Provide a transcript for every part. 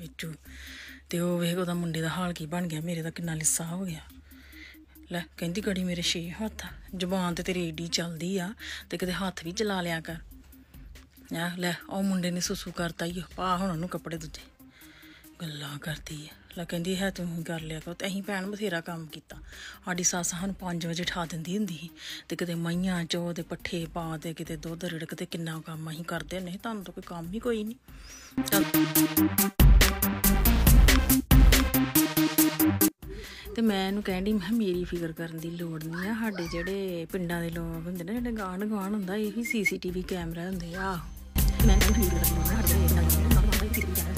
ਵਿੱਚੋਂ ਤੇ ਉਹ ਵੇਖ ਉਹਦਾ ਮੁੰਡੇ ਦਾ ਹਾਲ ਕੀ ਬਣ ਗਿਆ ਮੇਰੇ ਦਾ ਕਿੰਨਾ ਲਿੱਸਾ ਹੋ ਗਿਆ ਲੈ ਕਹਿੰਦੀ ਘੜੀ ਮੇਰੇ ਛੇ ਹੱਥ ਜ਼ੁਬਾਨ ਤੇ ਤੇਰੀ ਏਡੀ ਚੱਲਦੀ ਆ ਤੇ ਕਿਤੇ ਹੱਥ ਵੀ ਚਲਾ ਲਿਆ ਕਰ ਆ ਲੈ ਉਹ ਮੁੰਡੇ ਨੇ ਸੁਸੂ ਕਰਤਾ ਹੀ ਪਾ ਹੁਣ ਉਹਨੂੰ ਕੱਪੜੇ ਦੁੱਜੇ ਗੱਲਾਂ ਕਰਦੀ ਹੈ ਲਾ ਕਹਿੰਦੀ ਹੈ ਤੂੰ ਹੀ ਕਰ ਲਿਆ ਕਰ ਤੇ ਅਸੀਂ ਭੈਣ ਬਥੇਰਾ ਕੰਮ ਕੀਤਾ ਸਾਡੀ ਸੱਸ ਸਾਨੂੰ 5 ਵਜੇ ਠਾ ਦਿੰਦੀ ਹੁੰਦੀ ਸੀ ਤੇ ਕਿਤੇ ਮਈਆਂ ਚੋ ਤੇ ਪੱਠੇ ਪਾ ਦੇ ਕਿਤੇ ਦੁੱਧ ਰੜਕ ਤੇ ਕਿੰਨਾ ਕੰਮ ਅਸੀਂ ਕਰਦੇ ਨਹੀਂ ਤੁਹਾਨੂੰ ਤਾਂ ਕੋਈ ਕੰਮ ਹੀ ਕੋਈ ਨਹੀਂ ਤੇ ਮੈਂ ਇਹਨੂੰ ਕਹਿੰਦੀ ਮੈਂ ਮੇਰੀ ਫਿਕਰ ਕਰਨ ਦੀ ਲੋੜ ਨਹੀਂ ਆ ਸਾਡੇ ਜਿਹੜੇ ਪਿੰਡਾਂ ਦੇ ਲੋਕ ਹੁੰਦੇ ਨੇ ਜਿਹੜੇ ਗਾਣ ਗਾਣ ਹੁੰਦਾ ਇਹ ਵੀ ਸੀਸੀਟੀਵੀ ਕੈਮਰਾ ਹੁੰਦੇ ਆ ਮੈਂ ਫਿਕਰ ਕਰਨ ਦੀ ਲੋੜ ਨਹੀਂ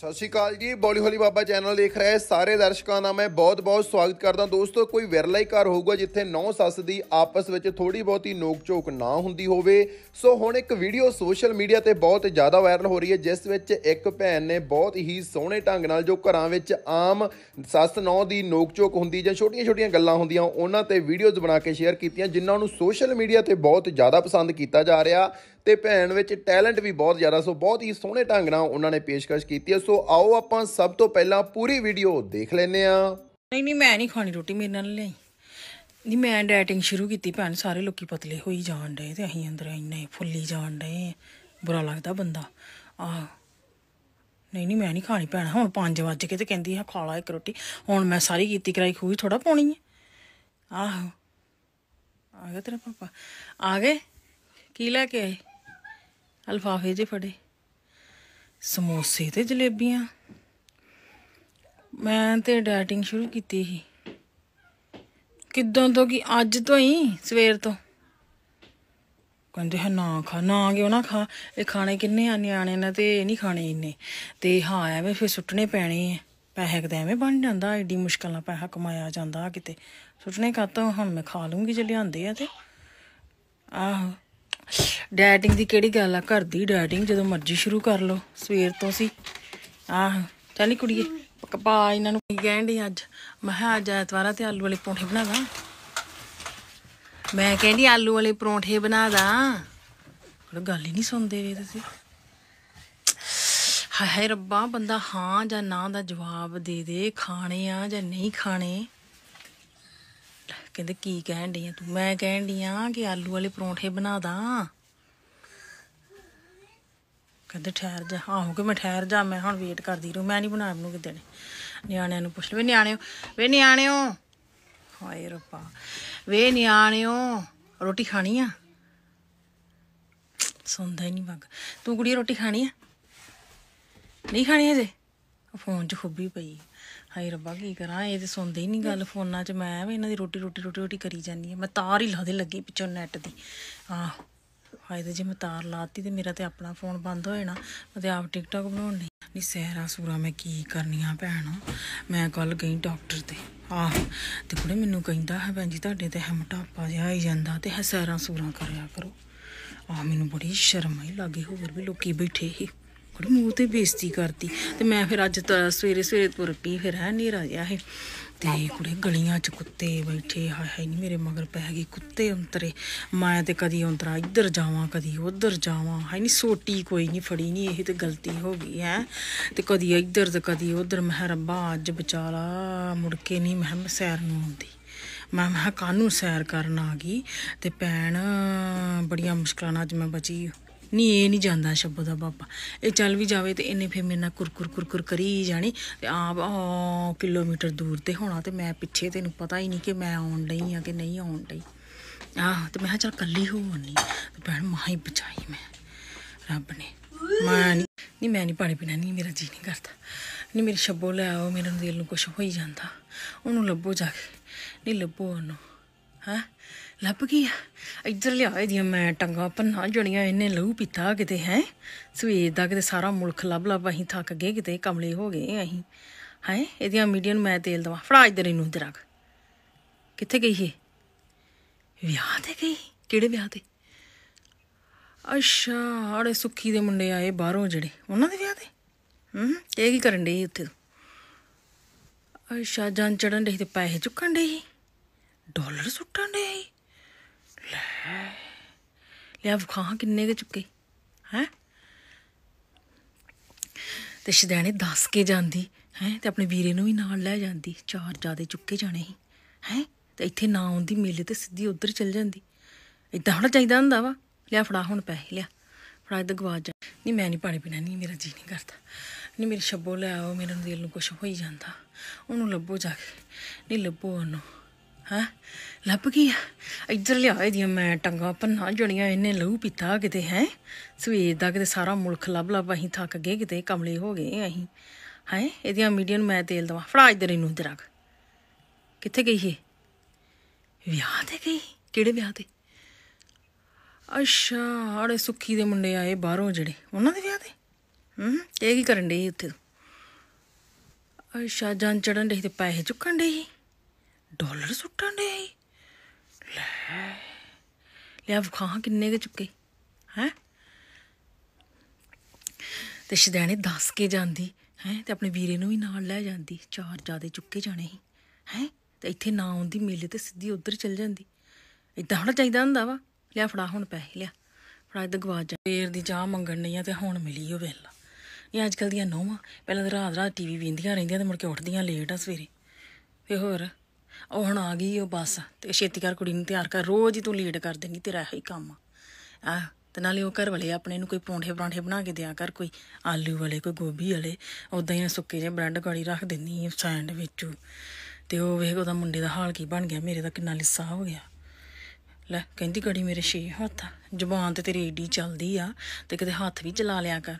ਸਤਿ ਸ਼੍ਰੀ ਅਕਾਲ ਜੀ ਬੋਲੀ ਹੋਲੀ ਬਾਬਾ ਚੈਨਲ ਦੇਖ ਰਹੇ ਸਾਰੇ ਦਰਸ਼ਕਾਂ ਦਾ ਮੈਂ ਬਹੁਤ-ਬਹੁਤ ਸਵਾਗਤ ਕਰਦਾ ਦੋਸਤੋ ਕੋਈ ਵਿਰਲਾ ਹੀ ਘਰ ਹੋਊਗਾ ਜਿੱਥੇ ਨੌ ਸੱਸ ਦੀ ਆਪਸ ਵਿੱਚ ਥੋੜੀ ਬਹੁਤੀ ਨੋਕ-ਝੋਕ ਨਾ ਹੁੰਦੀ ਹੋਵੇ ਸੋ ਹੁਣ ਇੱਕ ਵੀਡੀਓ ਸੋਸ਼ਲ ਮੀਡੀਆ ਤੇ ਬਹੁਤ ਜ਼ਿਆਦਾ ਵਾਇਰਲ ਹੋ ਰਹੀ ਹੈ ਜਿਸ ਵਿੱਚ ਇੱਕ ਭੈਣ ਨੇ ਬਹੁਤ ਹੀ ਸੋਹਣੇ ਢੰਗ ਨਾਲ ਜੋ ਘਰਾਂ ਵਿੱਚ ਆਮ ਸੱਸ ਨੌ ਦੀ ਨੋਕ-ਝੋਕ ਹੁੰਦੀ ਜਾਂ ਛੋਟੀਆਂ-ਛੋਟੀਆਂ ਗੱਲਾਂ ਹੁੰਦੀਆਂ ਉਹਨਾਂ ਤੇ ਵੀਡੀਓਜ਼ ਬਣਾ ਕੇ ਸ਼ੇਅਰ ਕੀਤੀਆਂ ਜਿਨ੍ਹਾਂ ਨੂੰ ਸੋਸ਼ਲ ਮੀਡੀਆ ਤੇ ਬਹੁਤ ਜ਼ਿਆਦਾ ਪਸੰਦ ਕੀਤਾ ਜਾ ਰਿਹਾ ਤੇ ਭੈਣ ਵਿੱਚ ਟੈਲੈਂਟ ਵੀ ਬਹੁਤ ਜ਼ਿਆਦਾ ਸੋ ਬਹੁਤ ਹੀ ਸੋਹਣੇ ਢੰਗ ਨਾਲ ਉਹਨਾਂ ਨੇ ਪੇਸ਼ਕਸ਼ ਕੀਤੀ ਹੈ ਸੋ ਆਓ ਆਪਾਂ ਸਭ ਤੋਂ ਪਹਿਲਾਂ ਪੂਰੀ ਵੀਡੀਓ ਦੇਖ ਲੈਨੇ ਆ ਨਹੀਂ ਨਹੀਂ ਮੈਂ ਨਹੀਂ ਖਾਣੀ ਰੋਟੀ ਮੇਰੇ ਨਾਲ ਲਈ ਨਹੀਂ ਮੈਂ ਡਾਈਟਿੰਗ ਸ਼ੁਰੂ ਕੀਤੀ ਭੈਣ ਸਾਰੇ ਲੋਕੀ ਪਤਲੇ ਹੋਈ ਜਾਣ ਰਹੇ ਤੇ ਅਸੀਂ ਅੰਦਰ ਇੰਨੇ ਫੁੱਲੀ ਜਾਣ ਰਹੇ ਬੁਰਾ ਲੱਗਦਾ ਬੰਦਾ ਆ ਨਹੀਂ ਨਹੀਂ ਮੈਂ ਨਹੀਂ ਖਾਣੀ ਭੈਣ ਹੁਣ 5 ਵਜ ਕੇ ਤੇ ਕਹਿੰਦੀ ਆ ਖਾ ਲਾ ਇੱਕ ਰੋਟੀ ਹੁਣ ਮੈਂ ਸਾਰੀ ਕੀਤੀ ਕਰਾਈ ਖੂਹੀ ਥੋੜਾ ਪਾਉਣੀ ਹੈ ਆਹੋ ਆ ਗਿਆ ਤੇਰਾ ਪਾਪਾ ਆ ਗਏ ਕੀ ਲੈ ਕੇ ਆਏ ਅਲਫਾਫੇ ਜੇ ਫੜੇ ਸਮੋਸੇ ਤੇ ਜਲੇਬੀਆਂ ਮੈਂ ਤੇ ਡਾਈਟਿੰਗ ਸ਼ੁਰੂ ਕੀਤੀ ਸੀ ਕਿਦੋਂ ਤੋਂ ਕਿ ਅੱਜ ਤੋਂ ਹੀ ਸਵੇਰ ਤੋਂ ਕਹਿੰਦੇ ਹਾਂ ਨਾ ਖਾ ਨਾ ਕਿਉਂ ਨਾ ਖਾ ਇਹ ਖਾਣੇ ਕਿੰਨੇ ਆ ਨਿਆਣੇ ਨੇ ਤੇ ਇਹ ਨਹੀਂ ਖਾਣੇ ਇੰਨੇ ਤੇ ਹਾਂ ਐਵੇਂ ਫਿਰ ਸੁੱਟਣੇ ਪੈਣੇ ਆ ਪੈਸੇ ਕਦੇ ਐਵੇਂ ਬਣ ਜਾਂਦਾ ਐਡੀ ਮੁਸ਼ਕਲ ਨਾਲ ਪੈਸਾ ਕਮਾਇਆ ਜਾਂਦਾ ਕਿਤੇ ਸੁੱਟਣੇ ਕਾਤੋਂ ਹੁਣ ਮੈਂ ਖਾ ਲੂੰਗੀ ਜੇ ਲਿਆਂਦੇ ਆ ਤੇ ਆਹੋ ਡਾਈਟਿੰਗ ਦੀ ਕਿਹੜੀ ਗੱਲ ਆ ਘਰ ਦੀ ਡਾਈਟਿੰਗ ਜਦੋਂ ਮਰਜ਼ੀ ਸ਼ੁਰੂ ਕਰ ਲਓ ਸਵੇਰ ਤੋਂ ਸੀ ਆਹ ਚੱਲੀ ਕੁੜੀਏ ਪਾ ਇਹਨਾਂ ਨੂੰ ਕੀ ਕਹਿਣ ਦੀ ਅੱਜ ਮੈਂ ਕਿਹਾ ਅੱਜ ਐਤਵਾਰਾ ਤੇ ਆਲੂ ਵਾਲੇ ਪਰੌਂਠੇ ਬਣਾਦਾ ਮੈਂ ਕਹਿੰਦੀ ਆਲੂ ਵਾਲੇ ਪਰੌਂਠੇ ਬਣਾਦਾ ਕੋਈ ਗੱਲ ਹੀ ਨਹੀਂ ਸੁਣਦੇ ਵੀ ਤੁਸੀਂ ਹਾਏ ਰੱਬਾ ਬੰਦਾ ਹਾਂ ਜਾਂ ਨਾ ਦਾ ਜਵਾਬ ਦੇ ਦੇ ਖਾਣੇ ਆ ਜਾਂ ਨਹੀਂ ਖਾਣੇ ਕਹਿੰਦੇ ਕੀ ਕਹਿਣ ਦੀ ਆ ਤੂੰ ਮੈਂ ਕਹਿਣ ਦੀ ਆ ਕਿ ਆਲੂ ਵਾਲੇ ਪਰੌਂਠੇ ਬਣਾਦਾ ਕਹਿੰਦੇ ਠਹਿਰ ਜਾ ਆਹੋ ਕਿ ਮੈਂ ਠਹਿਰ ਜਾ ਮੈਂ ਹੁਣ ਵੇਟ ਕਰਦੀ ਰਹੂ ਮੈਂ ਨਹੀਂ ਬਣਾ ਬਣੂ ਕਿਤੇ ਨੇ ਨਿਆਣਿਆਂ ਨੂੰ ਪੁੱਛ ਲੈ ਨਿਆਣਿਓ ਵੇ ਨਿਆਣਿਓ ਹਾਏ ਰੱਬਾ ਵੇ ਨਿਆਣਿਓ ਰੋਟੀ ਖਾਣੀ ਆ ਸੁਣਦਾ ਨਹੀਂ ਵਗ ਤੂੰ ਕੁੜੀ ਰੋਟੀ ਖਾਣੀ ਆ ਨਹੀਂ ਖਾਣੀ ਅਜੇ ਫੋਨ 'ਚ ਖੁੱਬੀ ਪਈ ਹਾਏ ਰੱਬਾ ਕੀ ਕਰਾਂ ਇਹ ਤੇ ਸੁਣਦੇ ਹੀ ਨਹੀਂ ਗੱਲ ਫੋਨਾਂ 'ਚ ਮੈਂ ਵੀ ਇਹਨਾਂ ਦੀ ਰੋਟੀ ਰੋਟੀ ਰੋਟੀ ਰੋਟੀ ਕਰੀ ਜਾਂਦੀ ਆ ਮੈਂ ਤਾਰ ਹੀ ਲਾਦੇ ਲੱਗੀ ਪਿੱਛੋਂ ਨੈਟ ਦੀ ਆਹ ਹਾਏ ਤੇ ਜੇ ਮੈਂ ਤਾਰ ਲਾਤੀ ਤੇ ਮੇਰਾ ਤੇ ਆਪਣਾ ਫੋਨ ਬੰਦ ਹੋ ਜਾਣਾ ਮੈਂ ਤੇ ਆਪ ਟਿਕਟੌਕ ਬਣਾਉਣ ਨਹੀਂ ਨਹੀਂ ਸਹਿਰਾ ਸੂਰਾ ਮੈਂ ਕੀ ਕਰਨੀਆਂ ਭੈਣ ਮੈਂ ਕੱਲ ਗਈ ਡਾਕਟਰ ਤੇ ਆਹ ਤੇ ਕੁੜੇ ਮੈਨੂੰ ਕਹਿੰਦਾ ਹੈ ਭੈਣ ਜੀ ਤੁਹਾਡੇ ਤੇ ਹਮਟਾਪਾ ਜਿਹਾ ਆਈ ਜਾਂਦਾ ਤੇ ਹੈ ਸਹਿਰਾ ਸੂਰਾ ਕਰਿਆ ਕਰੋ ਆਹ ਮੈਨੂੰ ਬੜੀ ਸ਼ਰਮ ਆਈ ਲੱਗੇ ਹੋਰ ਵੀ ਲੋਕੀ ਬੈਠੇ ਸੀ ਪਰ ਮੂੰਹ ਤੇ ਬੇਇੱਜ਼ਤੀ ਕਰਦੀ ਤੇ ਮੈਂ ਫਿਰ ਅੱਜ ਸਵੇਰੇ ਸਵੇਰੇ ਤੁਰ ਪਈ ਫਿਰ ਹੈ ਨੇਰਾ ਜਿਹਾ ਇਹ ਤੇ ਕੁੜੇ ਗਲੀਆਂ 'ਚ ਕੁੱਤੇ ਬੈਠੇ ਹਾਏ ਹਾਏ ਨਹੀਂ ਮੇਰੇ ਮਗਰ ਪੈ ਗਏ ਕੁੱਤੇ ਅੰਤਰੇ ਮਾਇਆ ਤੇ ਕਦੀ ਅੰਤਰਾ ਇੱਧਰ ਜਾਵਾਂ ਕਦੀ ਉੱਧਰ ਜਾਵਾਂ ਹਾਏ ਨਹੀਂ ਸੋਟੀ ਕੋਈ ਨਹੀਂ ਫੜੀ ਨਹੀਂ ਇਹ ਤੇ ਗਲਤੀ ਹੋ ਗਈ ਹੈ ਤੇ ਕਦੀ ਇੱਧਰ ਤੇ ਕਦੀ ਉੱਧਰ ਮੈਂ ਰੱਬਾ ਅੱਜ ਬਚਾਲਾ ਮੁੜ ਕੇ ਨਹੀਂ ਮਹਿਮ ਸੈਰ ਨੂੰ ਆਉਂਦੀ ਮੈਂ ਮੈਂ ਕਾਨੂੰ ਸੈਰ ਕਰਨ ਆ ਗਈ ਤੇ ਪੈਣ ਬੜੀਆਂ ਮੁਸ਼ਕਲਾਂ ਨਾਲ ਅੱਜ ਮੈਂ ਬਚੀ ਨਹੀਂ ਇਹ ਨਹੀਂ ਜਾਂਦਾ ਸ਼ੱਬੋ ਦਾ ਬਾਬਾ ਇਹ ਚੱਲ ਵੀ ਜਾਵੇ ਤੇ ਇਹਨੇ ਫੇਰ ਮੇਰੇ ਨਾਲ ਕੁਰਕੁਰ ਕੁਰਕੁਰ ਕਰੀ ਜਾਣੀ ਤੇ ਆ ਕਿਲੋਮੀਟਰ ਦੂਰ ਤੇ ਹੋਣਾ ਤੇ ਮੈਂ ਪਿੱਛੇ ਤੈਨੂੰ ਪਤਾ ਹੀ ਨਹੀਂ ਕਿ ਮੈਂ ਆਉਣ ਲਈ ਆ ਕਿ ਨਹੀਂ ਆਉਣ ਲਈ ਆਹ ਤੇ ਮੈਂ ਚੱਲ ਕੱਲੀ ਹੋਣੀ ਤੇ ਭੈਣ ਮਾਹੀ ਬਚਾਈ ਮੈਂ ਰੱਬ ਨੇ ਮੈਂ ਨਹੀਂ ਮੈਂ ਨਹੀਂ ਪਾਣੀ ਪੀਣਾ ਨਹੀਂ ਮੇਰਾ ਜੀ ਨਹੀਂ ਕਰਦਾ ਨਹੀਂ ਮੇਰੇ ਸ਼ੱਬੋ ਲੈ ਆਓ ਮੇਰੇ ਦਿਲ ਨੂੰ ਕੁਝ ਹੋਈ ਜਾਂਦਾ ਉਹਨੂੰ ਲੱਭੋ ਜਾ ਕੇ ਨਹੀਂ ਲੱਭੋ ਉਹਨੂੰ ਹਾਂ ਲੱਭ ਗਈ ਇੱਧਰ ਲਿਆ ਇਹਦੀਆਂ ਮੈਂ ਟੰਗਾ ਪੰਨਾ ਜੜੀਆਂ ਇਹਨੇ ਲਹੂ ਪੀਤਾ ਕਿਤੇ ਹੈ ਸਵੇਰ ਦਾ ਕਿਤੇ ਸਾਰਾ ਮੁਲਖ ਲੱਭ ਲੱਭ ਅਸੀਂ ਥੱਕ ਗਏ ਕਿਤੇ ਕਮਲੇ ਹੋ ਗਏ ਅਸੀਂ ਹੈ ਇਹਦੀਆਂ ਮੀਡੀਅਨ ਮੈਂ ਤੇਲ ਦਵਾ ਫੜਾ ਇੱਧਰ ਇਹਨੂੰ ਇੱਧਰ ਰੱਖ ਕਿੱਥੇ ਗਈ ਇਹ ਵਿਆਹ ਤੇ ਗਈ ਕਿਹੜੇ ਵਿਆਹ ਤੇ ਅੱਛਾ ਆੜੇ ਸੁੱਖੀ ਦੇ ਮੁੰਡੇ ਆਏ ਬਾਹਰੋਂ ਜਿਹੜੇ ਉਹਨਾਂ ਦੇ ਵਿਆਹ ਤੇ ਹੂੰ ਇਹ ਕੀ ਕਰਨ ਦੇ ਉੱਥੇ ਅੱਛਾ ਜਾਨ ਚੜਨ ਦੇ ਤੇ ਪੈਸੇ ਚੁੱਕਣ ਦੇ ਡਾਲਰ ਸੁੱਟਣ ਦੇ ਲੈ ਲਿਆ ਵਖਾ ਕਿੰਨੇ ਕੇ ਚੁੱਕੇ ਹੈ ਤੇ ਸ਼ਦੈਣੇ ਦੱਸ ਕੇ ਜਾਂਦੀ ਹੈ ਤੇ ਆਪਣੇ ਵੀਰੇ ਨੂੰ ਵੀ ਨਾਲ ਲੈ ਜਾਂਦੀ ਚਾਰ ਜਾਦੇ ਚੁੱਕੇ ਜਾਣੇ ਹੈ ਹੈ ਤੇ ਇੱਥੇ ਨਾ ਆਉਂਦੀ ਮੇਲੇ ਤੇ ਸਿੱਧੀ ਉੱਧਰ ਚਲ ਜਾਂਦੀ ਇਦਾਂ ਹੁਣ ਚਾਹੀਦਾ ਹੁੰਦਾ ਵਾ ਲਿਆ ਫੜਾ ਹੁਣ ਪੈਸੇ ਲਿਆ ਫੜਾ ਇਦਾਂ ਗਵਾ ਜਾ ਨਹੀਂ ਮੈਂ ਨਹੀਂ ਪਾਣੀ ਪੀਣਾ ਨਹੀਂ ਮੇਰਾ ਜੀ ਨਹੀਂ ਕਰਦਾ ਨਹੀਂ ਮੇਰੇ ਸ਼ੱਬੋ ਲੈ ਆਓ ਮੇਰੇ ਦਿਲ ਨੂੰ ਕੁਝ ਹੋਈ ਜਾਂਦਾ ਉਹਨੂੰ ਲੱਭੋ ਜਾ ਕੇ ਨਹੀਂ ਲੱਭੋ ਉਹਨੂੰ ਹਾਂ ਲੱਭ ਗਈ ਇੱਧਰ ਲਿਆ ਇਹਦੀ ਮੈਂ ਟੰਗਾ ਪੰਨਾ ਜੜੀਆਂ ਇਹਨੇ ਲਹੂ ਪੀਤਾ ਕਿਤੇ ਹੈ ਸਵੇਰ ਦਾ ਕਿਤੇ ਸਾਰਾ ਮੁਲਕ ਲੱਭ ਲੱਭ ਅਹੀਂ ਥੱਕ ਗਏ ਕਿਤੇ ਕਮਲੇ ਹੋ ਗਏ ਅਹੀਂ ਹੈ ਇਹਦੀਆਂ ਮੀਡੀਆ ਨੂੰ ਮੈਂ ਤੇਲ ਦਵਾ ਫੜਾ ਇੱਧਰ ਇਹਨੂੰ ਇੱਧਰ ਰੱਖ ਕਿੱਥੇ ਗਈ ਇਹ ਵਿਆਹ ਤੇ ਗਈ ਕਿਹੜੇ ਵਿਆਹ ਤੇ ਅੱਛਾ ਆੜੇ ਸੁੱਖੀ ਦੇ ਮੁੰਡੇ ਆਏ ਬਾਹਰੋਂ ਜਿਹੜੇ ਉਹਨਾਂ ਦੇ ਵਿਆਹ ਤੇ ਹੂੰ ਇਹ ਕੀ ਕਰਨ ਦੇ ਉੱਥੇ ਅੱਛਾ ਜਾਨ ਚੜਨ ਦੇ ਤੇ ਪੈਸੇ ਚੁੱਕਣ ਦੇ ਹੀ ਡਾਲਰ ਸੁੱਟਣ ਦੇ ਲੈ ਲਿਆ ਵਖਾ ਕਿੰਨੇ ਕੇ ਚੁੱਕੇ ਹੈ ਤੇ ਸ਼ਿਦਾਨੇ ਦੱਸ ਕੇ ਜਾਂਦੀ ਹੈ ਤੇ ਆਪਣੇ ਵੀਰੇ ਨੂੰ ਵੀ ਨਾਲ ਲੈ ਜਾਂਦੀ ਚਾਰ ਜਿਆਦੇ ਚੁੱਕੇ ਜਾਣੇ ਹੀ ਹੈ ਤੇ ਇੱਥੇ ਨਾ ਆਉਂਦੀ ਮੇਲੇ ਤੇ ਸਿੱਧੀ ਉੱਧਰ ਚਲ ਜਾਂਦੀ ਇਦਾਂ ਹੋਣਾ ਚਾਹੀਦਾ ਹੁੰਦਾ ਵਾ ਲਿਆ ਫੜਾ ਹੁਣ ਪੈਸੇ ਲਿਆ ਫੜਾ ਇਦਾਂ ਗਵਾ ਜਾ ਫੇਰ ਦੀ ਚਾਹ ਮੰਗਣ ਨਹੀਂ ਆ ਤੇ ਹੁਣ ਮਿਲੀ ਉਹ ਵੇਲਾ ਇਹ ਅੱਜ ਕੱਲ ਦੀਆਂ ਨੋਵਾ ਪਹਿਲਾਂ ਤਾਂ ਰਾਤ ਰਾਤ ਟੀਵੀ ਵੇਂਦੀਆਂ ਰਹਿੰਦੀਆਂ ਤੇ ਮੁੜ ਕੇ ਉੱਠਦੀਆਂ ਲੇਟ ਆ ਸਵੇਰੇ ਤੇ ਹੋਰ ਉਹ ਹੁਣ ਆ ਗਈ ਉਹ ਬੱਸ ਤੇ ਛੇਤੀ ਕਰ ਕੁੜੀ ਨੂੰ ਤਿਆਰ ਕਰ ਰੋਜ਼ ਹੀ ਤੂੰ ਲੀਡ ਕਰ ਦੇਣੀ ਤੇਰਾ ਇਹੀ ਕੰਮ ਆ ਆ ਤੇ ਨਾਲੇ ਉਹ ਘਰ ਵਾਲੇ ਆਪਣੇ ਨੂੰ ਕੋਈ ਪੌਂਠੇ ਪਰਾਂਠੇ ਬਣਾ ਕੇ ਦਿਆ ਕਰ ਕੋਈ ਆਲੂ ਵਾਲੇ ਕੋਈ ਗੋਭੀ ਵਾਲੇ ਉਦਾਂ ਹੀ ਸੁੱਕੇ ਜਿਹੇ ਬ੍ਰੈਡ ਗਾੜੀ ਰੱਖ ਦਿੰਦੀ ਵਿੱਚ ਤੇ ਉਹ ਵੇਖ ਉਹਦਾ ਮੁੰਡੇ ਦਾ ਹਾਲ ਕੀ ਬਣ ਗਿਆ ਮੇਰੇ ਦਾ ਕਿੰਨਾ ਲਿੱਸਾ ਹੋ ਗਿਆ ਲੈ ਕਹਿੰਦੀ ਗੜੀ ਮੇਰੇ ਛੇ ਹੱਥ ਜ਼ੁਬਾਨ ਤੇ ਤੇਰੀ ਏਡੀ ਚੱਲਦੀ ਆ ਤੇ ਕਿਤੇ ਹੱਥ ਵੀ ਚਲਾ ਲਿਆ ਕਰ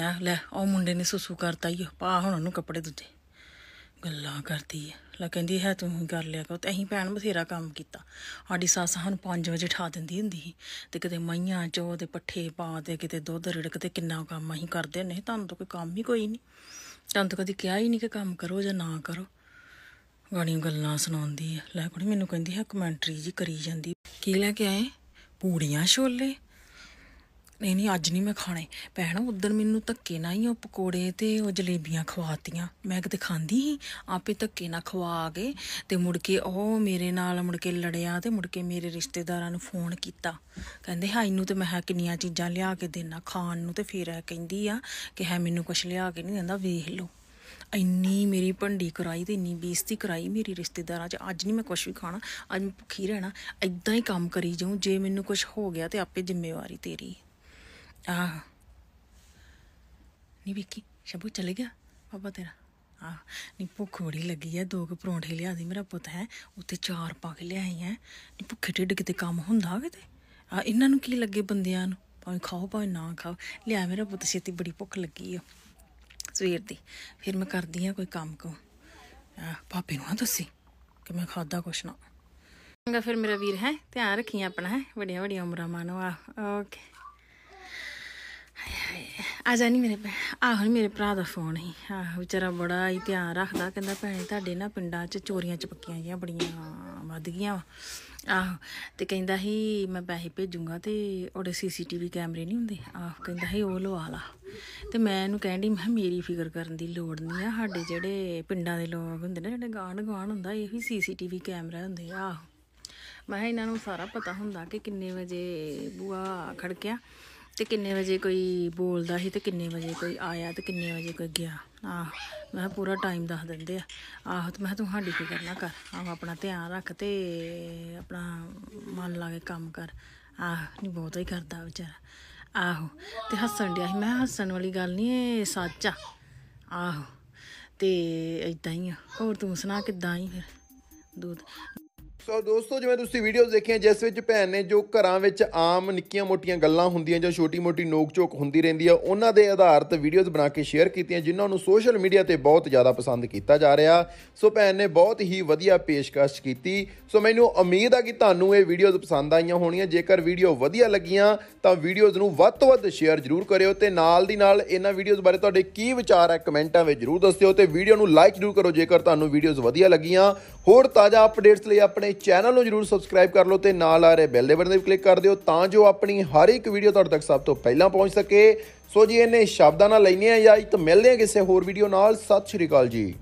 ਆ ਲੈ ਉਹ ਮੁੰਡੇ ਨੇ ਸੁਸੂ ਕਰਤਾ ਹੀ ਪਾ ਹੁਣ ਉਹਨੂੰ ਕੱਪੜੇ ਦੁੱਤੇ ਗੱਲਾਂ ਕਰਦੀ ਹੈ ਲਾ ਕਹਿੰਦੀ ਹੈ ਤੂੰ ਹੀ ਕਰ ਲਿਆ ਕਰ ਤੇ ਅਸੀਂ ਭੈਣ ਬਥੇਰਾ ਕੰਮ ਕੀਤਾ ਸਾਡੀ ਸੱਸ ਸਾਨੂੰ 5 ਵਜੇ ਠਾ ਦਿੰਦੀ ਹੁੰਦੀ ਸੀ ਤੇ ਕਿਤੇ ਮਈਆਂ ਚੋ ਦੇ ਪੱਠੇ ਪਾ ਦੇ ਕਿਤੇ ਦੁੱਧ ਰਿੜਕ ਤੇ ਕਿੰਨਾ ਕੰਮ ਅਸੀਂ ਕਰਦੇ ਨੇ ਤੁਹਾਨੂੰ ਤਾਂ ਕੋਈ ਕੰਮ ਹੀ ਕੋਈ ਨਹੀਂ ਤੁਹਾਨੂੰ ਤਾਂ ਕਦੀ ਕਿਹਾ ਹੀ ਨਹੀਂ ਕਿ ਕੰਮ ਕਰੋ ਜਾਂ ਨਾ ਕਰੋ ਗਾਣੀ ਗੱਲਾਂ ਸੁਣਾਉਂਦੀ ਹੈ ਲੈ ਕੁੜੀ ਮੈਨੂੰ ਕਹਿੰਦੀ ਹੈ ਕਮੈਂਟਰੀ ਜੀ ਕਰੀ ਜਾਂਦੀ ਕੀ ਲੈ ਕੇ ਆਏ ਪੂੜੀਆਂ ਛੋਲੇ ਨਹੀਂ ਨਹੀਂ ਅੱਜ ਨਹੀਂ ਮੈਂ ਖਾਣੇ ਭੈਣ ਉਦੋਂ ਮੈਨੂੰ ਧੱਕੇ ਨਾ ਹੀ ਉਹ ਪਕੌੜੇ ਤੇ ਉਹ ਜਲੇਬੀਆਂ ਖਵਾਤੀਆਂ ਮੈਂ ਕਿਤੇ ਖਾਂਦੀ ਹੀ ਆਪੇ ਧੱਕੇ ਨਾ ਖਵਾ ਕੇ ਤੇ ਮੁੜ ਕੇ ਉਹ ਮੇਰੇ ਨਾਲ ਮੁੜ ਕੇ ਲੜਿਆ ਤੇ ਮੁੜ ਕੇ ਮੇਰੇ ਰਿਸ਼ਤੇਦਾਰਾਂ ਨੂੰ ਫੋਨ ਕੀਤਾ ਕਹਿੰਦੇ ਹਾਈ ਨੂੰ ਤੇ ਮੈਂ ਹਾਂ ਕਿੰਨੀਆਂ ਚੀਜ਼ਾਂ ਲਿਆ ਕੇ ਦੇਣਾ ਖਾਣ ਨੂੰ ਤੇ ਫੇਰ ਇਹ ਕਹਿੰਦੀ ਆ ਕਿ ਹੈ ਮੈਨੂੰ ਕੁਛ ਲਿਆ ਕੇ ਨਹੀਂ ਦਿੰਦਾ ਵੇਖ ਲਓ ਇੰਨੀ ਮੇਰੀ ਭੰਡੀ ਕਰਾਈ ਤੇ ਇੰਨੀ ਬੇਇੱਜ਼ਤੀ ਕਰਾਈ ਮੇਰੀ ਰਿਸ਼ਤੇਦਾਰਾਂ 'ਚ ਅੱਜ ਨਹੀਂ ਮੈਂ ਕੁਝ ਵੀ ਖਾਣਾ ਅੱਜ ਮੈਂ ਭੁੱਖੀ ਰਹਿਣਾ ਇਦਾਂ ਹੀ ਕੰਮ ਕਰੀ ਜਾਉ ਜੇ ਮੈਨੂੰ ਕੁਝ ਹੋ ਗਿਆ ਤੇ ਆਪੇ ਜ਼ਿੰਮੇਵਾਰੀ ਤੇਰੀ ਆ ਨੀ ਵਿੱਕੀ ਸ਼ਬੂ ਚਲੇ ਗਿਆ ਬਾਬਾ ਤੇਰਾ ਆ ਨੀ ਭੁੱਖ ਬੜੀ ਲੱਗੀ ਐ ਦੋ ਕੁ ਪਰੌਂਠੇ ਲਿਆ ਦੀ ਮੇਰਾ ਪੁੱਤ ਹੈ ਉੱਤੇ ਚਾਰ ਪਾ ਕੇ ਲਿਆਈ ਐ ਨੀ ਭੁੱਖੇ ਢਿੱਡ ਕਿਤੇ ਕੰਮ ਹੁੰਦਾ ਕਿਤੇ ਆ ਇਹਨਾਂ ਨੂੰ ਕੀ ਲੱਗੇ ਬੰਦਿਆਂ ਨੂੰ ਭਾਵੇਂ ਖਾਓ ਭਾਵੇਂ ਨਾ ਖਾਓ ਲਿਆ ਮੇਰਾ ਪੁੱਤ ਛੇਤੀ ਬੜੀ ਭੁੱਖ ਲੱਗੀ ਐ ਸਵੇਰ ਦੀ ਫਿਰ ਮੈਂ ਕਰਦੀ ਆ ਕੋਈ ਕੰਮ ਕੋ ਆ ਪਾਪੇ ਨੂੰ ਆ ਦੱਸੀ ਕਿ ਮੈਂ ਖਾਦਾ ਕੁਛ ਨਾ ਚੰਗਾ ਫਿਰ ਮੇਰਾ ਵੀਰ ਹੈ ਧਿਆਨ ਰੱਖੀ ਆਪਣਾ ਹੈ ਵੱਡੀਆਂ ਵੱਡੀਆਂ ਉਮਰਾਂ ਮਾਨੋ ਆ ਓਕੇ ਆ ਜਾਨੀ ਮੇਰੇ ਹੁਣ ਮੇਰੇ ਭਰਾ ਦਾ ਫੋਨ ਹੀ ਆ ਵਿਚਾਰਾ ਬੜਾ ਹੀ ਧਿਆਨ ਰੱਖਦਾ ਕਹਿੰਦਾ ਭੈਣੇ ਤੁਹਾਡੇ ਨਾ ਪਿੰਡਾਂ 'ਚ ਚੋਰੀਆਂ ਚਪੱਕੀਆਂ ਜੀਆਂ ਬੜੀਆਂ ਵੱਧ ਗਈਆਂ ਆਹ ਤੇ ਕਹਿੰਦਾ ਹੀ ਮੈਂ ਪੈਸੇ ਭੇਜੂੰਗਾ ਤੇ ਉਹਦੇ ਸੀਸੀਟੀਵੀ ਕੈਮਰੇ ਨਹੀਂ ਹੁੰਦੇ ਆਹ ਕਹਿੰਦਾ ਹੀ ਉਹ ਲਵਾ ਲਾ ਤੇ ਮੈਂ ਇਹਨੂੰ ਕਹਿੰਦੀ ਮੈਂ ਮੇਰੀ ਫਿਕਰ ਕਰਨ ਦੀ ਲੋੜ ਨਹੀਂ ਆ ਸਾਡੇ ਜਿਹੜੇ ਪਿੰਡਾਂ ਦੇ ਲੋਕ ਹੁੰਦੇ ਨੇ ਜਿਹੜੇ ਗਾਣ ਗਾਣ ਹੁੰਦਾ ਇਹ ਵੀ ਸੀਸੀਟੀਵੀ ਕੈਮਰਾ ਹੁੰਦੇ ਆ ਮੈਂ ਇਹਨਾਂ ਨੂੰ ਸਾਰਾ ਪਤਾ ਹੁੰਦਾ ਕਿ ਕਿੰਨੇ ਵਜੇ ਬੂਆ ਖੜਕਿਆ ਤੇ ਕਿੰਨੇ ਵਜੇ ਕੋਈ ਬੋਲਦਾ ਸੀ ਤੇ ਕਿੰਨੇ ਵਜੇ ਕੋਈ ਆਇਆ ਤੇ ਕਿੰਨੇ ਵਜੇ ਕੋਈ ਗਿਆ ਆ ਮੈਂ ਪੂਰਾ ਟਾਈਮ ਦੱਸ ਦਿੰਦੇ ਆ ਆਹ ਤੇ ਮੈਂ ਤੁਹਾਡੀ ਫਿਕਰ ਨਾ ਕਰ ਆਹ ਆਪਣਾ ਧਿਆਨ ਰੱਖ ਤੇ ਆਪਣਾ ਮਨ ਲਾ ਕੇ ਕੰਮ ਕਰ ਆਹ ਨਹੀਂ ਬਹੁਤ ਹੀ ਕਰਦਾ ਵਿਚਾਰਾ ਆਹੋ ਤੇ ਹੱਸਣ ਡਿਆ ਸੀ ਮੈਂ ਹੱਸਣ ਵਾਲੀ ਗੱਲ ਨਹੀਂ ਇਹ ਸੱਚ ਆ ਆਹੋ ਤੇ ਇਦਾਂ ਹੀ ਆ ਹੋਰ ਤੂੰ ਸੁਣਾ ਕਿਦਾਂ ਹੀ ਫਿਰ ਦੂਤ ਸੋ ਦੋਸਤੋ ਜਿਵੇਂ ਤੁਸੀਂ ਵੀਡੀਓਜ਼ ਦੇਖੀਆਂ ਜਿਸ ਵਿੱਚ ਭੈਣ ਨੇ ਜੋ ਘਰਾਂ ਵਿੱਚ ਆਮ ਨਿੱਕੀਆਂ-ਮੋਟੀਆਂ ਗੱਲਾਂ ਹੁੰਦੀਆਂ ਜਾਂ ਛੋਟੀ-ਮੋਟੀ ਨੋਕ-ਝੋਕ ਹੁੰਦੀ ਰਹਿੰਦੀ ਆ ਉਹਨਾਂ ਦੇ ਆਧਾਰ ਤੇ ਵੀਡੀਓਜ਼ ਬਣਾ ਕੇ ਸ਼ੇਅਰ ਕੀਤੀਆਂ ਜਿਨ੍ਹਾਂ ਨੂੰ ਸੋਸ਼ਲ ਮੀਡੀਆ ਤੇ ਬਹੁਤ ਜ਼ਿਆਦਾ ਪਸੰਦ ਕੀਤਾ ਜਾ ਰਿਹਾ ਸੋ ਭੈਣ ਨੇ ਬਹੁਤ ਹੀ ਵਧੀਆ ਪੇਸ਼ਕਸ਼ ਕੀਤੀ ਸੋ ਮੈਨੂੰ ਉਮੀਦ ਆ ਕਿ ਤੁਹਾਨੂੰ ਇਹ ਵੀਡੀਓਜ਼ ਪਸੰਦ ਆਈਆਂ ਹੋਣੀਆਂ ਜੇਕਰ ਵੀਡੀਓ ਵਧੀਆ ਲੱਗੀਆਂ ਤਾਂ ਵੀਡੀਓਜ਼ ਨੂੰ ਵੱਧ ਤੋਂ ਵੱਧ ਸ਼ੇਅਰ ਜ਼ਰੂਰ ਕਰਿਓ ਤੇ ਨਾਲ ਦੀ ਨਾਲ ਇਹਨਾਂ ਵੀਡੀਓਜ਼ ਬਾਰੇ ਤੁਹਾਡੇ ਕੀ ਵਿਚਾਰ ਹੈ ਕਮੈਂਟਾਂ ਵਿੱਚ ਜ਼ਰੂਰ ਦੱਸਿਓ ਤੇ ਵੀਡੀਓ ਨੂੰ ਲਾਈਕ ਜ਼ਰੂਰ ਕਰੋ ਜੇਕਰ ਤੁਹਾਨੂੰ ਵੀਡੀਓਜ਼ ਵਧੀਆ ਲੱਗੀਆਂ ਹੋਰ ਤਾਜ਼ਾ ਅਪਡੇਟਸ ਲਈ ਆਪਣੇ ਆਪਣੇ ਚੈਨਲ ਨੂੰ ਜਰੂਰ ਸਬਸਕ੍ਰਾਈਬ ਕਰ ਲਓ ਤੇ ਨਾਲ ਆ ਰਹੇ ਬੈਲ ਦੇ ਬਟਨ ਤੇ ਕਲਿੱਕ ਕਰ ਦਿਓ ਤਾਂ ਜੋ ਆਪਣੀ ਹਰ ਇੱਕ ਵੀਡੀਓ ਤੁਹਾਡੇ ਤੱਕ ਸਭ ਤੋਂ ਪਹਿਲਾਂ ਪਹੁੰਚ ਸਕੇ ਸੋ ਜੀ ਇਹਨੇ ਸ਼ਬਦਾਂ ਨਾਲ ਲੈਣੇ ਆ ਜਾਂ ਇੱਕ ਮਿਲਦੇ ਆ ਕਿਸੇ ਹੋਰ ਵੀਡੀਓ ਨਾਲ ਸਤਿ ਸ਼੍ਰੀ ਅਕਾਲ ਜੀ